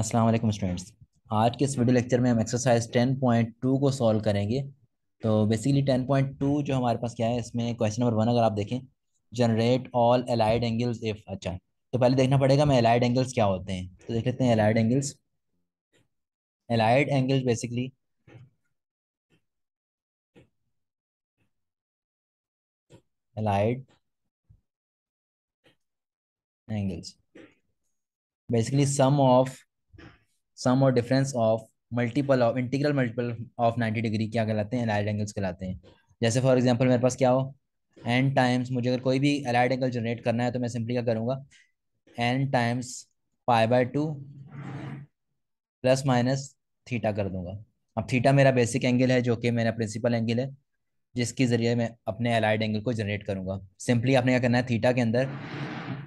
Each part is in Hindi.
अस्सलाम वालेकुम स्टूडेंट्स आज के इस वीडियो लेक्चर में हम एक्सरसाइज 10.2 को सॉल्व करेंगे तो बेसिकली 10.2 जो हमारे पास क्या है इसमें क्वेश्चन नंबर वन अगर आप देखें generate all allied angles if अच्छा तो पहले देखना पड़ेगा मैं अलाइड एंगल्स क्या होते हैं तो देख लेते हैं allied angles allied angles basically allied angles basically sum of sum और difference of multiple of integral multiple of ninety degree क्या कहलाते हैं अलाइड एंगल्स कहलाते हैं जैसे फॉर एग्जाम्पल मेरे पास क्या हो एन टाइम्स मुझे अगर कोई भी अलाइड एंगल जनरेट करना है तो मैं सिंपली क्या करूँगा N times pi by two plus minus theta कर दूंगा अब थीटा मेरा बेसिक एंगल है जो कि मेरा प्रिंसिपल एंगल है जिसके ज़रिए मैं अपने अलाइड एंगल को जनरेट करूंगा सिंपली आपने क्या करना है थीटा के अंदर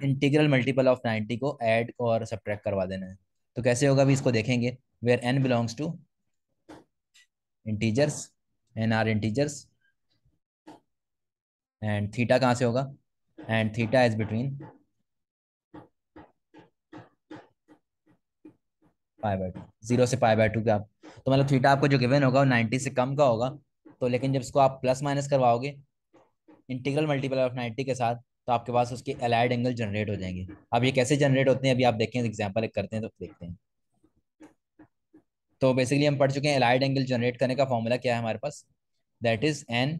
इंटीग्रल मल्टीपल ऑफ 90 को ऐड और सब्ट्रैक्ट करवा देना है तो कैसे होगा अभी इसको देखेंगे where N belongs to integers N are integers and theta कहां से होगा and theta is between pi by two zero से पाई बाय टू के आप तो मतलब थीटा आपको जो गिवन होगा वो नाइन्टी से कम का होगा तो लेकिन जब इसको आप प्लस माइनस करवाओगे इंटीग्रल मल्टीपल ऑफ नाइन्टी के साथ तो आपके पास उसके अलाइड एंगल जनरेट हो जाएंगे अब ये कैसे जनरेट होते हैं अभी आप देखें एग्जाम्पल एक करते हैं तो देखते हैं तो बेसिकली हम पढ़ चुके हैं अलाइड एंगल जनरेट करने का फॉर्मूला क्या है हमारे पास that is N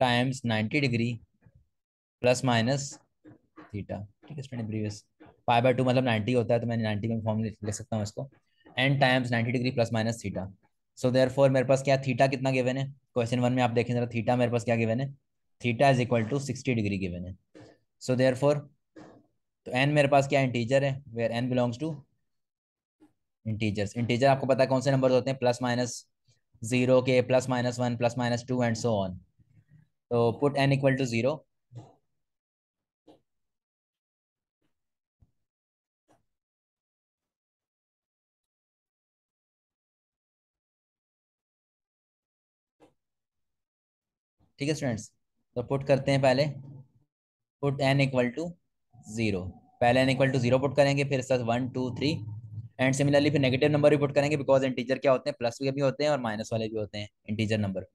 times 90 degree plus minus theta ठीक है student previous pi by two मतलब 90 होता है तो मैं 90 में फॉर्म लिख सकता हूँ इसको N times 90 degree plus minus theta so therefore मेरे पास क्या थीटा कितना गिवन है क्वेश्चन वन में आप देखें जरा थीटा मेरे पास क्या गिवन है theta is equal to sixty degree given है सो देयर फोर तो एन मेरे पास क्या इंटीजर है where N belongs to integers integer आपको पता है कौन से नंबर होते हैं प्लस माइनस जीरो के plus minus one plus minus two and so on तो put N equal to zero ठीक है स्टूडेंट्स तो पुट करते हैं पहले put N equal to zero पहले N equal to zero put करेंगे फिर sir one two three and similarly फिर नेगेटिव नंबर भी पुट करेंगे बिकॉज इंटीजर क्या होते हैं प्लस के भी होते हैं और माइनस वाले भी होते हैं इंटीजर नंबर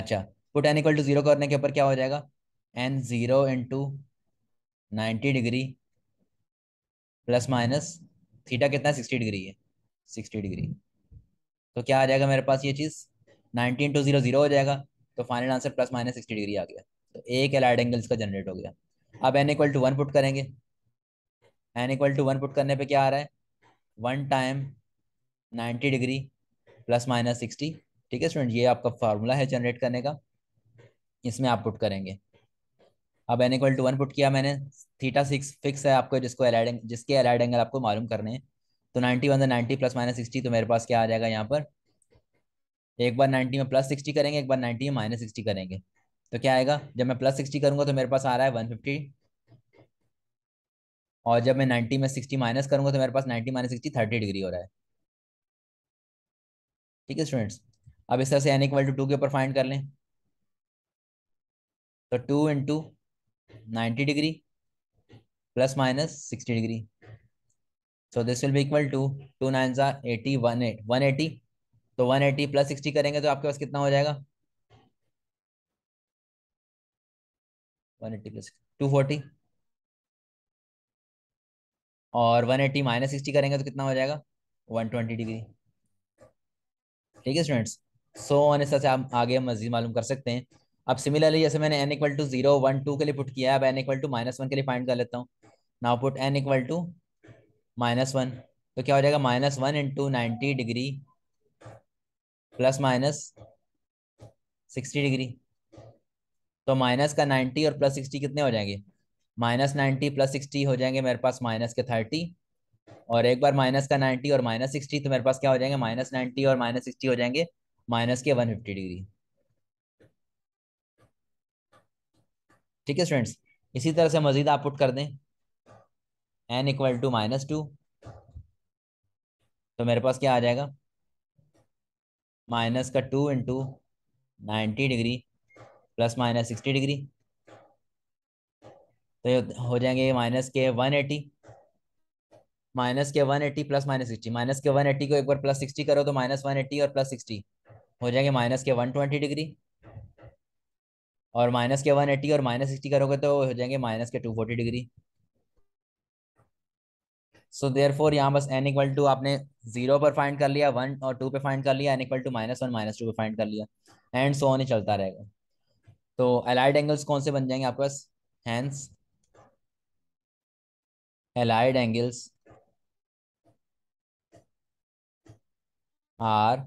अच्छा put N equal to zero करने के ऊपर क्या हो जाएगा N zero into ninety degree plus minus theta कितना है सिक्सटी डिग्री है सिक्सटी डिग्री तो क्या आ जाएगा मेरे पास ये चीज़ नाइनटीन टू जीरो जीरो हो जाएगा तो final answer plus minus sixty degree आ गया तो एक एलाइड एंगल्स का जनरेट हो गया अब N equal to one put करेंगे N equal to one put करने पे क्या आ रहा है one time ninety degree plus minus sixty ठीक है स्टूडेंट ये आपका फार्मूला है जनरेट करने का इसमें आप पुट करेंगे अब N equal to one put किया मैंने थीटा सिक्स फिक्स है आपको जिसको एलाइड जिसके एलाइड एंगल आपको मालूम करने हैं तो ninety one ninety plus minus sixty तो मेरे पास क्या आ जाएगा यहाँ पर एक बार नाइन्टी में प्लस सिक्सटी करेंगे एक बार नाइन्टी में माइनस सिक्सटी करेंगे तो क्या आएगा जब मैं प्लस सिक्सटी करूंगा तो मेरे पास आ रहा है वन फिफ्टी और जब मैं नाइन्टी में सिक्सटी माइनस करूंगा तो मेरे पास ninety minus sixty thirty degree हो रहा है ठीक है स्टूडेंट्स अब इस तरह से एन इक्वल टू टू के ऊपर फाइंड कर लें तो two into ninety degree plus minus sixty degree so this will भी इक्वल टू टू नाइन सा eighty one eight one eighty तो वन एटी प्लस सिक्सटी करेंगे तो आपके पास कितना हो जाएगा टू फोर्टी और वन एट्टी माइनस सिक्सटी करेंगे तो कितना हो जाएगा वन ट्वेंटी डिग्री ठीक है स्टूडेंट्स सो so, से आप आगे मजीद मालूम कर सकते हैं अब सिमिलरली जैसे मैंने N equal to zero one two के लिए पुट किया है अब N equal to minus one के लिए फाइंड कर लेता हूँ now put N equal to minus one तो क्या हो जाएगा minus one into ninety degree plus minus sixty degree तो माइनस का नाइन्टी और प्लस सिक्सटी कितने हो जाएंगे माइनस नाइन्टी प्लस सिक्सटी हो जाएंगे मेरे पास माइनस के थर्टी और एक बार माइनस का नाइन्टी और माइनस सिक्सटी तो मेरे पास क्या हो जाएंगे माइनस नाइन्टी और माइनस सिक्सटी हो जाएंगे माइनस के वन फिफ्टी डिग्री ठीक है स्टूडेंट्स इसी तरह से मजीद आप पुट कर दें N equal to minus two तो मेरे पास क्या आ जाएगा माइनस का two into ninety degree plus minus sixty degree तो ये हो जाएंगे माइनस के वन एटी माइनस के one eighty plus minus sixty minus के वन एट्टी को एक बार प्लस सिक्सटी करो तो माइनस वन एट्टी और प्लस सिक्सटी हो जाएंगे माइनस के वन ट्वेंटी डिग्री और माइनस के वन एट्टी और माइनस सिक्सटी करोगे तो हो जाएंगे माइनस के two forty degree so therefore यहाँ बस एन इक्वल टू आपने जीरो पर फाइंड कर लिया वन और टू पे फाइंड कर लिया N equal to minus one minus two पे फाइंड कर लिया एंड सो ऑन ही चलता रहेगा तो एलाइड एंगल्स कौन से बन जाएंगे आपके पास हैंस एलाइड एंगल्स आर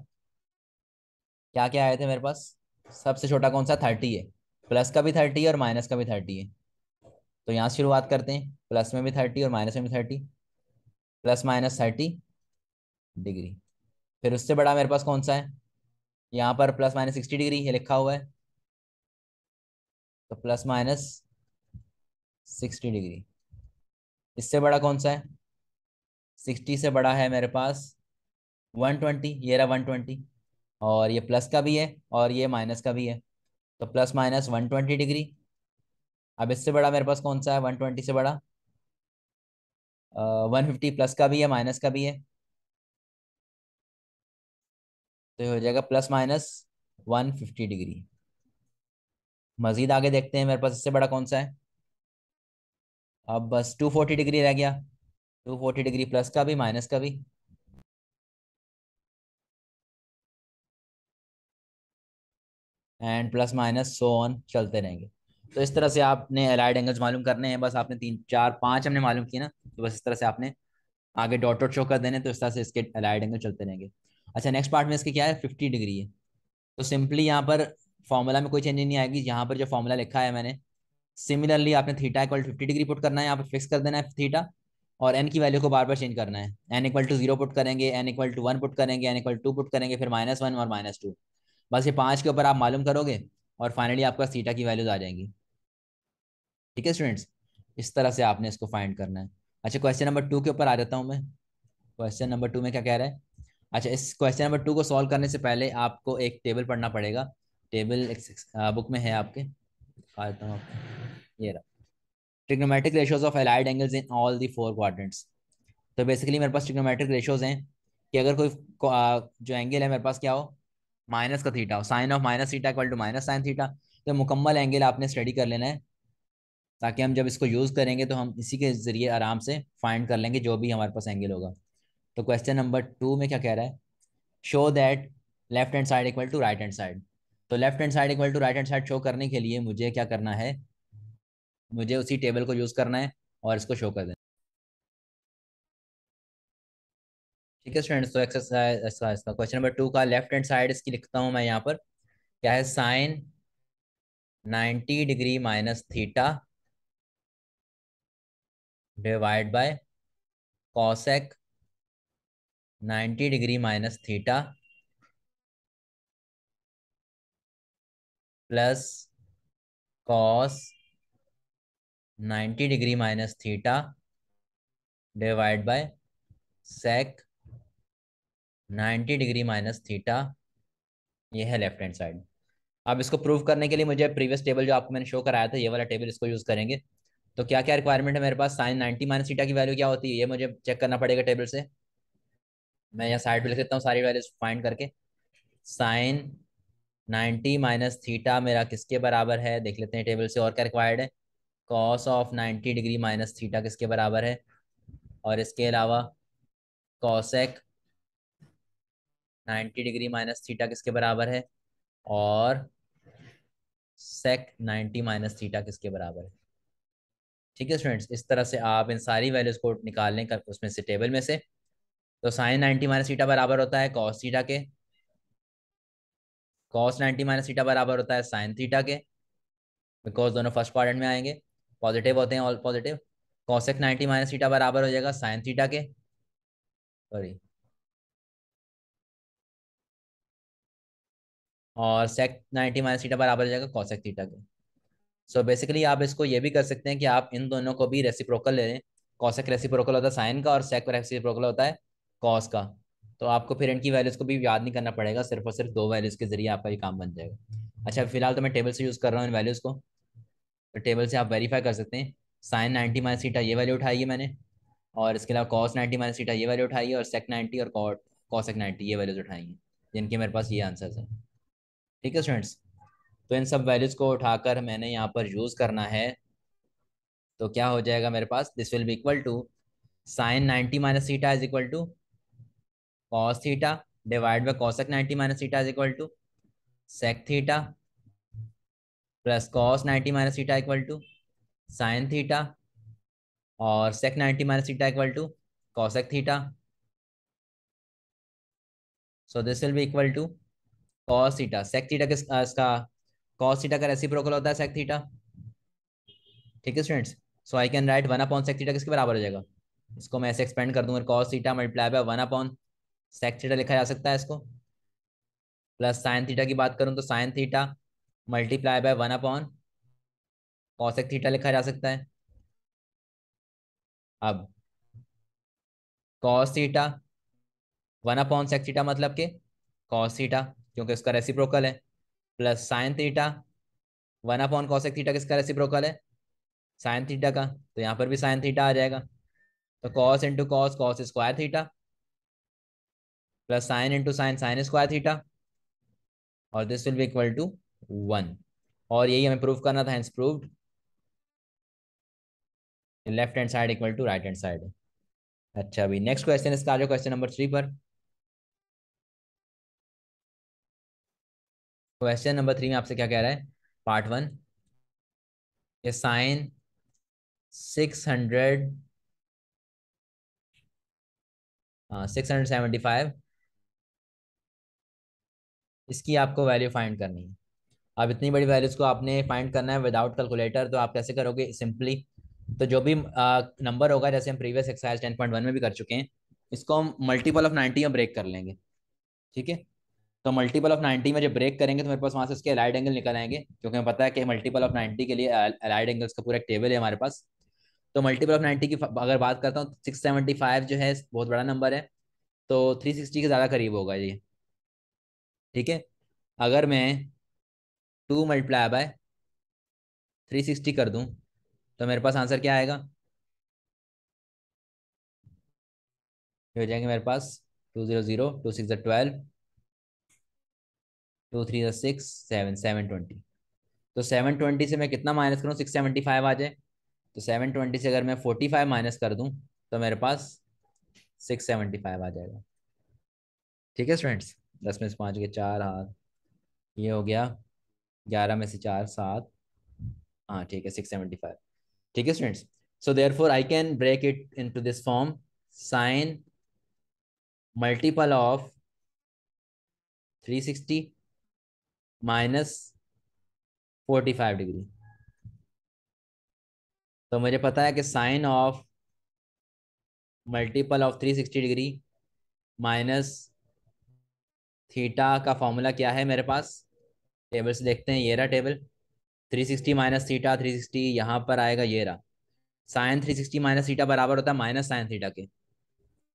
क्या क्या आए थे मेरे पास सबसे छोटा कौन सा थर्टी है प्लस का भी थर्टी है और माइनस का भी थर्टी है तो यहाँ शुरुआत करते हैं प्लस में भी थर्टी और माइनस में भी thirty plus minus thirty degree फिर उससे बड़ा मेरे पास कौन सा है यहाँ पर प्लस माइनस सिक्सटी डिग्री ये लिखा हुआ है तो प्लस माइनस सिक्सटी डिग्री इससे बड़ा कौन सा है सिक्सटी से बड़ा है मेरे पास वन ट्वेंटी ये रहा वन ट्वेंटी और ये प्लस का भी है और ये माइनस का भी है तो plus minus one twenty degree अब इससे बड़ा मेरे पास कौन सा है वन ट्वेंटी से बड़ा वन फिफ्टी प्लस का भी है माइनस का भी है तो ये हो जाएगा plus minus one fifty degree मजीद आगे देखते हैं मेरे पास इससे बड़ा कौन सा है अब बस टू फोर्टी डिग्री रह गया टू फोर्टी डिग्री प्लस का भी माइनस का भी and plus minus so on चलते रहेंगे तो इस तरह से आपने अलाइड एंगल्स मालूम करने हैं बस आपने तीन चार पांच हमने मालूम किए ना तो बस इस तरह से आपने आगे डॉट डॉट शो कर देने तो इस तरह से इसके अलाइड एंगल चलते रहेंगे अच्छा नेक्स्ट पार्ट में इसके क्या है फिफ्टी डिग्री है तो सिंपली यहाँ पर फॉर्मूला में कोई चेंज नहीं आएगी यहाँ पर जो फॉर्मूला लिखा है मैंने सिमिलरली आपने theta equal fifty degree put करना है यहाँ पर फिक्स कर देना है थीटा और एन की वैल्यू को बार बार चेंज करना है N equal to zero put करेंगे N equal to one put करेंगे एन इक्वल टू पुट करेंगे फिर माइनस वन और माइनस टू बस ये पांच के ऊपर आप मालूम करोगे और फाइनली आपका सीटा की वैल्यूज आ जाएंगी ठीक है स्टूडेंट्स इस तरह से आपने इसको फाइंड करना है अच्छा क्वेश्चन नंबर टू के ऊपर आ जाता हूँ मैं क्वेश्चन नंबर टू में क्या कह रहा है अच्छा इस क्वेश्चन नंबर टू को सॉल्व करने से पहले आपको एक टेबल पढ़ना पड़ेगा टेबल बुक में है आपके हूँ ये रहा trigonometric ratios of allied angles in all the four quadrants तो बेसिकली मेरे पास ट्रिग्नोमेट्रिक रेशियोज हैं कि अगर कोई जो एंगल है मेरे पास क्या हो माइनस का थीटा हो sine of minus theta equal to minus sine theta तो मुकम्मल एंगल आपने स्टडी कर लेना है ताकि हम जब इसको यूज़ करेंगे तो हम इसी के ज़रिए आराम से फाइंड कर लेंगे जो भी हमारे पास एंगल होगा तो क्वेश्चन नंबर टू में क्या कह रहा है show that left hand side equal to right hand side तो left hand side equal to right hand side show करने के लिए मुझे क्या करना है मुझे उसी टेबल को यूज़ करना है और इसको शो कर देना ठीक है स्टूडेंट्स तो एक्सरसाइज इसका क्वेश्चन नंबर टू का लेफ्ट हैंड साइड इसकी लिखता हूं मैं यहाँ पर क्या है sine 90 degree minus theta divide by cosec 90 degree minus theta plus cos 90 degree minus theta divide by sec 90 degree minus theta ये है लेफ्ट हैंड साइड अब इसको प्रूव करने के लिए मुझे प्रीवियस टेबल जो आपको मैंने शो कराया था ये वाला टेबल इसको यूज़ करेंगे तो क्या क्या रिक्वायरमेंट है मेरे पास साइन 90 माइनस थीटा की वैल्यू क्या होती है ये मुझे चेक करना पड़ेगा टेबल से मैं यहाँ साइड पर लिख देता हूँ सारी वैल्यूज फाइंड करके साइन नाइन्टी माइनस थीटा मेरा किसके बराबर है देख लेते हैं टेबल से और क्या रिक्वायर्ड है cos of ninety degree minus theta किसके बराबर है और इसके अलावा cosec ninety degree minus theta किसके बराबर है और सेक नाइन्टी माइनस थीटा किसके बराबर है ठीक है स्टूडेंट्स इस तरह से आप इन सारी वैल्यूज को निकाल लें कर उसमें से टेबल में से तो साइन नाइन्टी माइनस थीटा बराबर होता है कॉस थीटा के कॉस नाइनटी माइनस थीटा बराबर होता है साइन थीटा के बिकॉज दोनों फर्स्ट क्वाड्रेंट में आएंगे पॉजिटिव होते हैं all positive cosec ninety minus theta बराबर हो जाएगा साइन थीटा के सॉरी और सेक नाइनटी माइनस थीटा बराबर हो जाएगा कॉसेक थीटा के सो so बेसिकली आप इसको ये भी कर सकते हैं कि आप इन दोनों को भी रेसिप्रोकल ले लें कॉसेक रेसिप्रोकल होता है साइन का और सेक रेसिप्रोकल होता है कॉस का तो आपको फिर इनकी वैल्यूज को भी याद नहीं करना पड़ेगा सिर्फ और सिर्फ दो वैल्यूज के जरिए आपका ये काम बन जाएगा अच्छा फिलहाल तो मैं टेबल से यूज़ कर रहा हूँ इन वैल्यूज़ को तो टेबल से आप वेरीफाई कर सकते हैं साइन नाइन्टी माइनस सीटा ये वैल्यू उठाई है मैंने और इसके अलावा कॉस नाइन्टी माइनस सीटा ये वैल्यू उठाई है और सेक नाइन्टी और कॉसेक नाइनटी ये वैल्यूज उठाई हैं जिनके मेरे पास ये आंसर है ठीक है स्टूडेंट्स तो इन सब वैल्यूज़ को उठाकर मैंने यहाँ पर यूज़ करना है तो क्या हो जाएगा मेरे पास this will be equal to sine ninety minus theta is equal to cos theta divided by cosec 90 minus theta is equal to sec theta plus cos 90 minus theta equal to sin theta और sec 90 minus theta equal to cosec theta so this will be equal to cos theta sec theta किस इसका cos theta का रेसिप्रोकल होता है sec theta ठीक है students so I can write one upon sec theta किसके बराबर हो जाएगा इसको मैं ऐसे एक्सपेंड कर दूंगा cos theta multiply by one upon sec theta लिखा जा सकता है इसको प्लस साइन थीटा की बात करूं तो sine theta multiply by one upon cosec theta लिखा जा सकता है अब cos theta one upon sec theta मतलब के कॉस थीटा क्योंकि उसका रेसिप्रोकल है plus sine theta one upon cosec theta किसका रेसिप्रोकल है साइन थीटा का तो यहाँ पर भी साइन थीटा आ जाएगा तो cos into cos cos square theta plus sine into sine sine square theta और this will be equal to one और यही हमें प्रूव करना था hence proved left hand side equal to right hand side अच्छा अभी नेक्स्ट क्वेश्चन इसका आ जाओ क्वेश्चन नंबर थ्री पर क्वेश्चन नंबर थ्री में आपसे क्या कह रहा है पार्ट वन ये sine six hundred six hundred seventy five इसकी आपको वैल्यू फाइंड करनी है अब इतनी बड़ी वैल्यूज को आपने फाइंड करना है विदाउट कैलकुलेटर तो आप कैसे करोगे सिंपली तो जो भी नंबर होगा जैसे हम previous exercise ten point one में भी कर चुके हैं इसको हम मल्टीपल ऑफ नाइन्टी में ब्रेक कर लेंगे ठीक है तो मल्टीपल ऑफ नाइन्टी में जब ब्रेक करेंगे तो मेरे पास वहाँ से उसके अलाइड एंगल निकल आएंगे क्योंकि हमें पता है कि मल्टीपल ऑफ नाइन्टी के लिए अलाइड एंगल्स का पूरा टेबल है हमारे पास तो मल्टीपल ऑफ नाइन्टी की अगर बात करता हूँ सिक्स सेवेंटी फाइव जो है बहुत बड़ा नंबर है तो थ्री सिक्सटी के ज़्यादा करीब होगा ये ठीक है अगर मैं two multiply by three sixty कर दूं तो मेरे पास आंसर क्या आएगा हो जाएंगे मेरे पास two zero zero two six twelve two three six seven seven twenty तो सेवन ट्वेंटी से मैं कितना माइनस करूँ सिक्स सेवेंटी फाइव आ जाए तो सेवन ट्वेंटी से अगर मैं फोर्टी फाइव माइनस कर दूँ तो मेरे पास सिक्स सेवेंटी फाइव आ जाएगा ठीक है स्टूडेंट्स दस में से पाँच के चार हाथ ये हो गया ग्यारह में से चार सात हाँ ठीक है सिक्स सेवेंटी फाइव ठीक है students so therefore I can break it into this form sine multiple of three sixty minus forty five degree तो मुझे पता है कि sine of multiple of three sixty degree minus theta का फॉर्मूला क्या है मेरे पास टेबल से देखते हैं ये रहा table three sixty minus theta three sixty यहाँ पर आएगा ये रहा sine three sixty minus theta बराबर होता है माइनस साइन थीटा के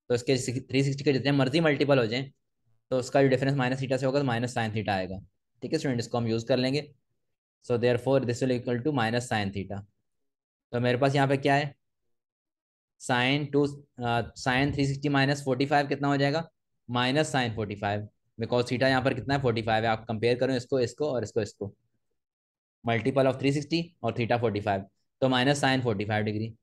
तो इसके थ्री सिक्सटी के जितने मर्जी मल्टीपल हो जाए तो उसका जो डिफरेंस माइनस थीटा से होगा तो माइनस साइन थीटा आएगा ठीक है स्टूडेंट इसको हम यूज़ कर लेंगे so therefore this will equal to minus sine theta तो मेरे पास यहाँ पे क्या है sine to sine three sixty minus forty five कितना हो जाएगा minus sine forty five because theta यहाँ पर कितना है फोर्टी फाइव है आप कंपेयर करो इसको इसको और इसको इसको मल्टीपल ऑफ थ्री सिक्सटी और थीटा फोर्टी फाइव तो minus sine forty five degree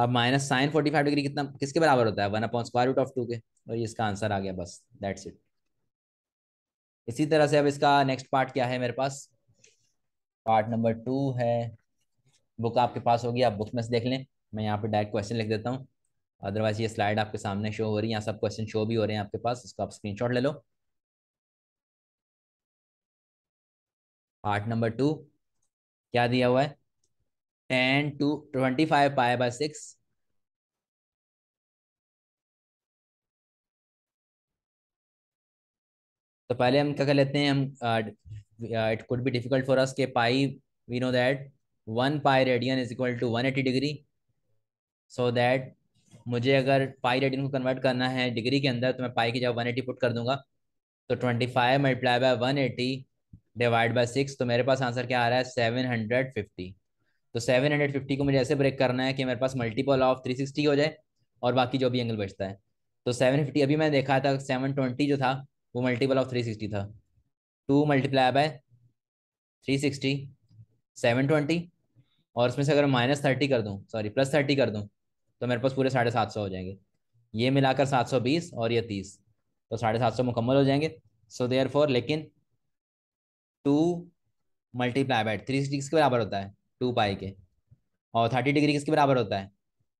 अब minus sine forty five degree कितना किसके बराबर होता है one upon square root of two के और ये इसका आंसर आ गया बस दैट्स इट इसी तरह से अब इसका नेक्स्ट पार्ट क्या है मेरे पास पार्ट नंबर टू है बुक आपके पास होगी आप बुक में से देख लें मैं यहाँ पे डायरेक्ट क्वेश्चन लिख देता हूँ अदरवाइज ये स्लाइड आपके सामने शो हो रही है सब क्वेश्चन शो भी हो रहे हैं आपके पास इसको आप स्क्रीन ले लो पार्ट नंबर टू क्या दिया हुआ है tan two twenty five pi by six तो पहले हम क्या कर लेते हैं हम it could be difficult for us के pi we know that one pi radian is equal to one eighty degree so that मुझे अगर पाई रेटिंग को कन्वर्ट करना है डिग्री के अंदर तो मैं पाई की जगह वन एटी पुट कर दूंगा तो twenty five multiply by one eighty divide by six तो मेरे पास आंसर क्या आ रहा है सेवन हंड्रेड फिफ्टी तो सेवन हंड्रेड फिफ्टी को मुझे ऐसे ब्रेक करना है कि मेरे पास मल्टीपल ऑफ थ्री सिक्सटी हो जाए और बाकी जो भी एंगल बचता है तो सेवन फिफ्टी अभी मैंने देखा था सेवन ट्वेंटी जो था वो मल्टीपल ऑफ थ्री सिक्सटी था two multiply by three sixty seven twenty और उसमें से अगर माइनस थर्टी कर दूँ सॉरी प्लस थर्टी कर दूँ तो मेरे पास पूरे साढ़े सात सौ हो जाएंगे ये मिलाकर सात सौ बीस और ये तीस तो साढ़े सात सौ मुकम्मल हो जाएंगे सो देयर फोर लेकिन two multiply by three six के बराबर होता है टू पाई के और थर्टी डिग्री किसके बराबर होता है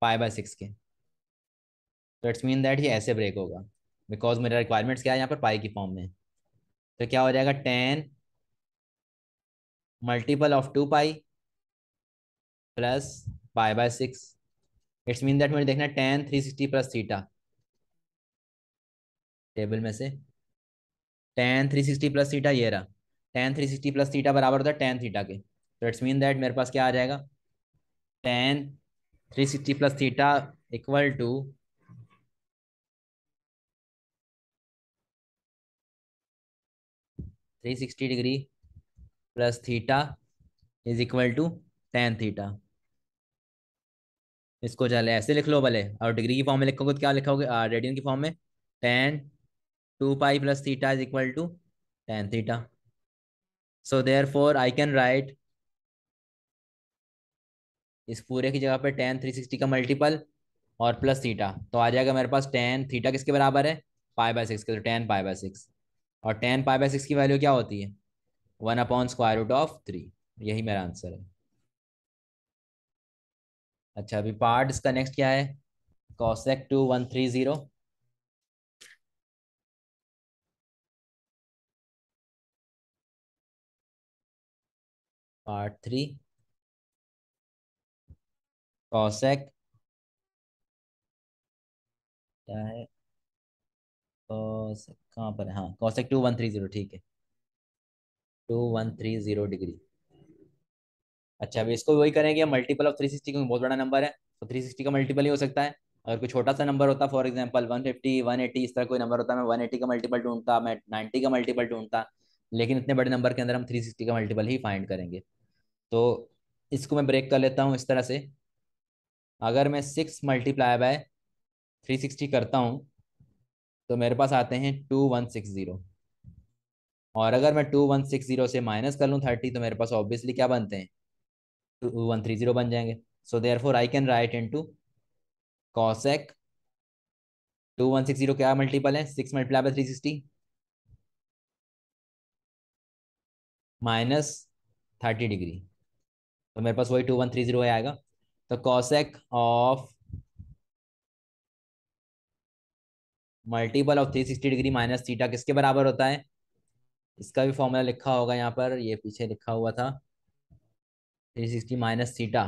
पाई बाय सिक्स के तो इट्स मीन दैट ये ऐसे ब्रेक होगा बिकॉज मेरा रिक्वायरमेंट्स क्या है यहाँ पर पाई की फॉर्म में तो क्या हो जाएगा tan multiple of two pi plus pi by six it's mean that मुझे देखना tan three sixty plus theta table में से tan three sixty plus theta ये रहा tan three sixty plus theta बराबर होता है टेन थीटा के तो इट्स मीन दैट मेरे पास क्या आ जाएगा tan three sixty plus theta equal to three sixty degree plus theta is equal to tan theta इसको चले ऐसे लिख लो भले और डिग्री की फॉर्म में लिखोगे तो क्या लिखोगे रेडियन की फॉर्म में tan two pi plus theta is equal to tan theta so therefore I can write इस पूरे की जगह पे टेन थ्री सिक्सटी का मल्टीपल और प्लस थीटा तो आ जाएगा मेरे पास टेन थीटा किसके बराबर है पाई बाय सिक्स के तो टेन पाई बाय सिक्स और टेन पाई बाय सिक्स की वैल्यू क्या होती है one upon square root of three यही मेरा आंसर है अच्छा अभी पार्ट इसका नेक्स्ट क्या है cosec two one three zero part three cosec क्या है कॉसेक कहाँ पर है हाँ cosec two one three zero ठीक है two one three zero degree अच्छा अभी इसको वही करेंगे मल्टीपल ऑफ थ्री सिक्सटी बहुत बड़ा नंबर है तो थ्री सिक्सटी का मल्टीपल ही हो सकता है अगर कोई छोटा सा नंबर होता for example one fifty one eighty इस तरह कोई नंबर होता मैं वन एटी का मल्टीपल ढूंढता मैं नाइन्टी का मल्टीपल ढूंढता लेकिन इतने बड़े नंबर के अंदर हम थ्री सिक्सटी का मल्टीपल ही फाइंड करेंगे तो इसको मैं ब्रेक कर लेता हूँ इस तरह से अगर मैं six multiply by three sixty करता हूँ तो मेरे पास आते हैं टू वन सिक्स ज़ीरो और अगर मैं टू वन सिक्स ज़ीरो से माइनस कर लूँ थर्टी तो मेरे पास ऑब्वियसली क्या बनते हैं वन थ्री जीरो बन जाएंगे so therefore I can write into cosec two one six zero क्या मल्टीपल है six multiply by three sixty minus thirty degree तो मेरे पास वही टू वन थ्री जीरो आएगा तो cosec of multiple of three sixty degree minus theta किसके बराबर होता है इसका भी फॉर्मूला लिखा होगा यहाँ पर ये पीछे लिखा हुआ था थ्री सिक्सटी माइनस सीटा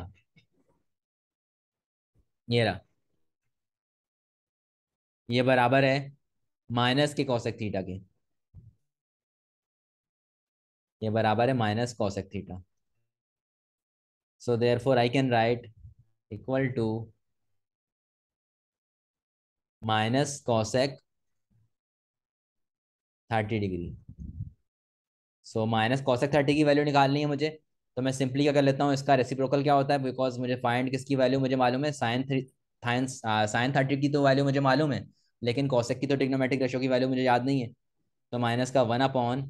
ये रहा ये बराबर है माइनस के कौशक थीटा के ये बराबर है minus cosec theta so therefore I can write equal to minus cosec thirty degree so minus cosec thirty की वैल्यू निकालनी है मुझे तो मैं सिंपली क्या कर लेता हूँ इसका रेसिप्रोकल क्या होता है बिकॉज मुझे फाइंड किसकी वैल्यू मुझे मालूम है साइन थ्री साइन थर्टी की तो वैल्यू मुझे मालूम है लेकिन कौशिक की तो टिक्नोमेटिक रेशो की वैल्यू मुझे याद नहीं है तो माइनस का वन अपॉन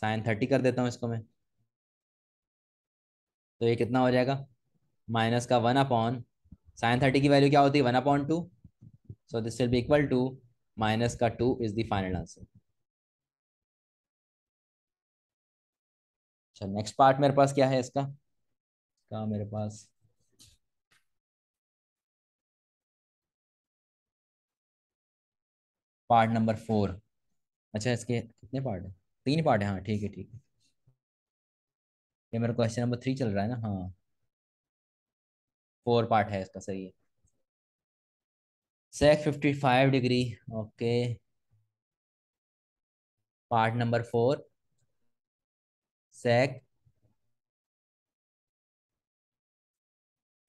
साइन थर्टी कर देता हूँ इसको मैं तो ये कितना हो जाएगा माइनस का वन अपॉन साइन थर्टी की वैल्यू क्या होती है one upon two so this will be equal to minus का two is the final answer अच्छा नेक्स्ट पार्ट मेरे पास क्या है इसका कहा मेरे पास पार्ट नंबर फोर अच्छा इसके कितने पार्ट है तीन पार्ट है हाँ ठीक है ठीक है ये मेरा क्वेश्चन नंबर थ्री चल रहा है ना हाँ फोर पार्ट है इसका सही है sec fifty five degree okay part number four sec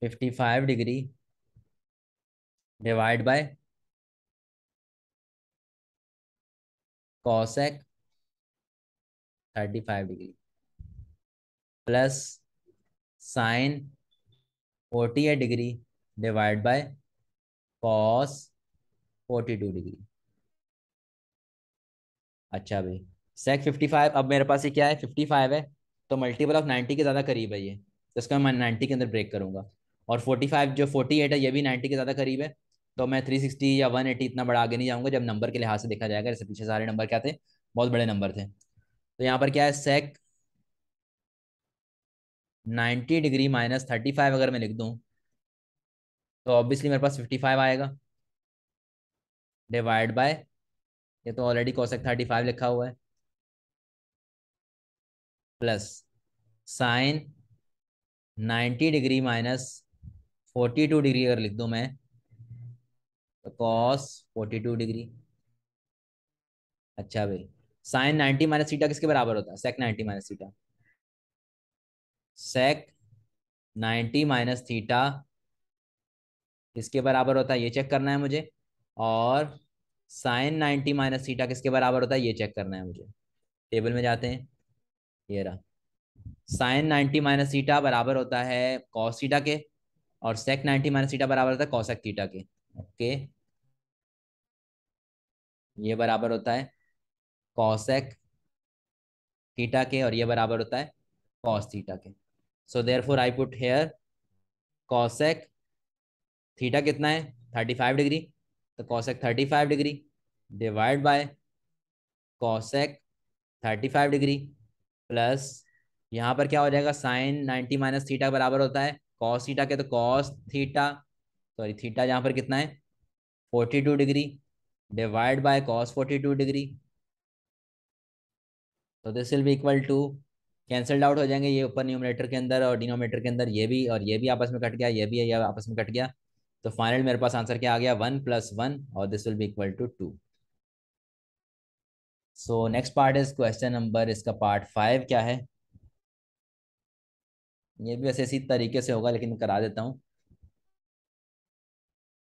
55 degree divide by cosec 35 degree plus sine 48 degree divide by cos 42 degree अच्छा भाई सेक 55 अब मेरे पास ये क्या है 55 है तो मल्टीपल ऑफ 90 के ज़्यादा करीब है ये तो इसका मैं 90 के अंदर ब्रेक करूँगा और 45 जो 48 है ये भी 90 के ज़्यादा करीब है तो मैं 360 या 180 इतना बड़ा आगे नहीं जाऊँगा जब नंबर के लिहाज से देखा जाएगा जैसे पीछे सारे नंबर क्या थे बहुत बड़े नंबर थे तो यहाँ पर क्या है सेक 90 डिग्री माइनस 35 अगर मैं लिख दूँ तो ऑब्वियसली मेरे पास 55 आएगा डिवाइड बाय ये तो ऑलरेडी कौशक 35 लिखा हुआ है plus sine 90 degree minus 42 degree अगर लिख दूं मैं तो कॉस 42 डिग्री अच्छा भाई साइन 90 माइनस सीटा किसके बराबर होता है सेक 90 माइनस सीटा सेक 90 माइनस थीटा किसके बराबर होता है ये चेक करना है मुझे और साइन 90 माइनस थीटा किसके बराबर होता है ये चेक करना है मुझे टेबल में जाते हैं ये रहा साइन नाइन्टी माइनस सीटा बराबर होता है कॉस सीटा के और सेक नाइन्टी माइनस सीटा बराबर होता है कॉसेक थीटा के ओके ये बराबर होता है कॉसेक थीटा के और ये बराबर होता है कॉस थीटा के so therefore I put here cosec theta कितना है थर्टी फाइव डिग्री तो cosec thirty five degree divide by cosec thirty five degree plus यहाँ पर क्या हो जाएगा साइन नाइन्टी माइनस थीटा बराबर होता है कॉस थीटा के तो कॉस थीटा सॉरी थीटा यहाँ पर कितना है forty two degree divide by cos forty two degree तो दिस विल भी इक्वल टू कैंसल्ड आउट हो जाएंगे ये ऊपर न्यूमिनेटर के अंदर और डिनोमीटर के अंदर ये भी और ये भी आपस में कट गया ये भी है ये आपस में कट गया तो फाइनल मेरे पास आंसर क्या आ गया वन प्लस वन और this will be equal to two so next part is question number इसका पार्ट फाइव क्या है ये भी वैसे इसी तरीके से होगा लेकिन करा देता हूँ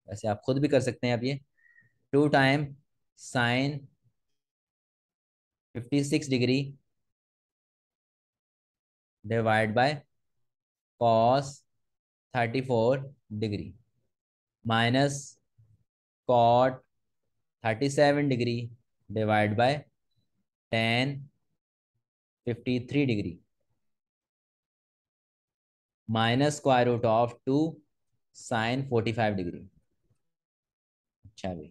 वैसे आप खुद भी कर सकते हैं आप ये two time sine fifty six degree divide by cos thirty four degree minus cot thirty seven degree divide by tan fifty three degree minus square root of two sine forty five degree अच्छा भाई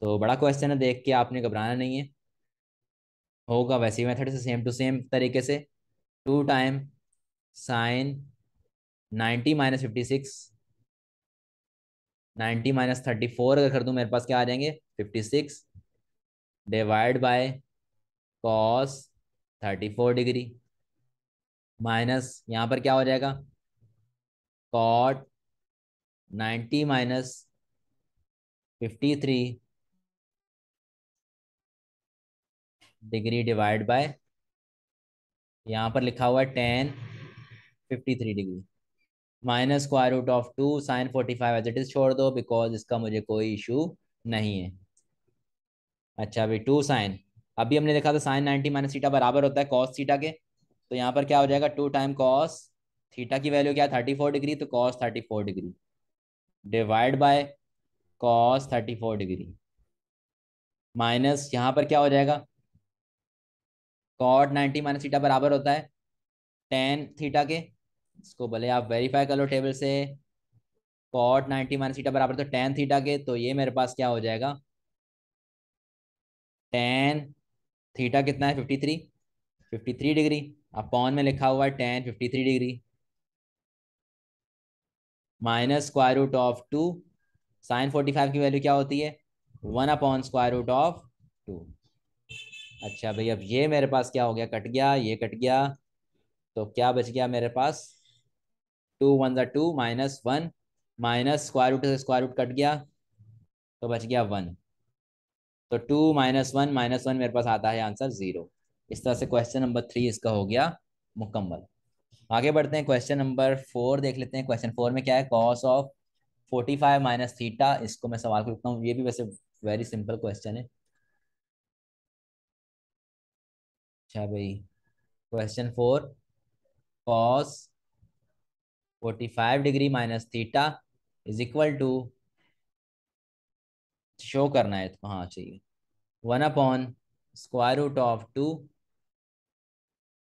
तो बड़ा क्वेश्चन है देख के आपने घबराना नहीं है होगा वैसे ही मेथड से सेम टू सेम तरीके से two time sine ninety minus fifty six ninety minus thirty four अगर कर दूं मेरे पास क्या आ जाएंगे fifty six divide by cos thirty four degree minus यहाँ पर क्या हो जाएगा cot ninety minus fifty three degree divide by यहाँ पर लिखा हुआ है tan fifty three degree minus square root of two sine forty five as it is छोड़ दो बिकॉज इसका मुझे कोई इशू नहीं है अच्छा अभी टू साइन अभी हमने देखा था साइन नाइनटी माइनस थीटा बराबर होता है कॉस थीटा के तो यहाँ पर क्या हो जाएगा टू टाइम कॉस थीटा की वैल्यू क्या है थर्टी फोर डिग्री तो cos thirty four degree divide by cos thirty four degree minus यहाँ पर क्या हो जाएगा कॉट नाइन्टी माइनस थीटा बराबर होता है टेन थीटा के इसको भले आप वेरीफाई कर लो टेबल से कॉट नाइन्टी माइनस थीटा बराबर तो टेन थीटा के तो ये मेरे पास क्या हो जाएगा टेन थीटा कितना है fifty three fifty three degree upon में लिखा हुआ है tan fifty three degree minus square root of two sine forty five की वैल्यू क्या होती है one upon square root of two अच्छा भाई अब ये मेरे पास क्या हो गया कट गया ये कट गया तो क्या बच गया मेरे पास two one two minus one minus square root से स्क्वायर रूट कट गया तो बच गया वन तो two minus one minus one मेरे पास आता है आंसर जीरो इस तरह से क्वेश्चन नंबर थ्री इसका हो गया मुकम्मल आगे बढ़ते हैं क्वेश्चन नंबर फोर देख लेते हैं क्वेश्चन फोर में क्या है cos of forty five minus theta इसको मैं सवाल को लिखता हूँ ये भी वैसे वेरी सिंपल क्वेश्चन है अच्छा भाई question four cos forty five degree minus theta is equal to show करना है तो हाँ चाहिए one upon square root of two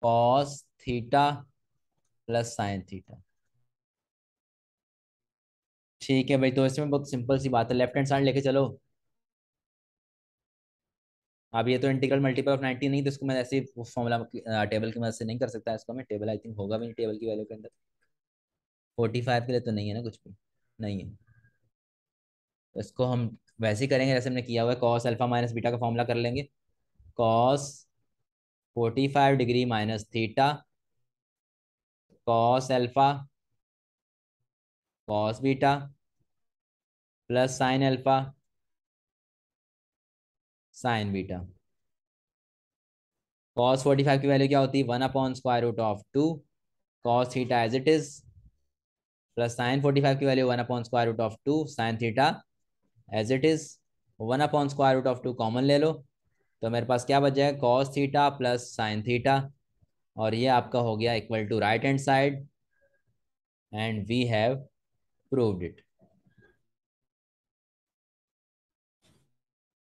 cos theta plus sine theta ठीक है भाई तो इसमें बहुत सिंपल सी बात है लेफ्ट हैंड साइड लेके चलो अब ये तो इंटीग्रल मल्टीपल ऑफ नाइनटी नहीं तो इसको मैं ऐसे फॉर्मूला टेबल की मदद से नहीं कर सकता इसको मैं टेबल आई थिंक होगा भी टेबल की वैल्यू के अंदर फोर्टी फाइव के लिए तो नहीं है ना कुछ भी नहीं है इसको हम वैसे ही करेंगे जैसे हमने किया हुआ है कॉस अल्फा माइनस बीटा का फॉर्मूला कर लेंगे cos forty five degree minus theta cos alpha cos beta plus sine alpha sine beta cos forty five की वैल्यू क्या होती है one upon square root of two cos theta as it is plus sine forty five की value one upon square root of two sine theta as it is one upon square root of two common ले लो तो मेरे पास क्या बच जाएगा cos theta plus sine theta और ये आपका हो गया equal to right hand side and we have proved it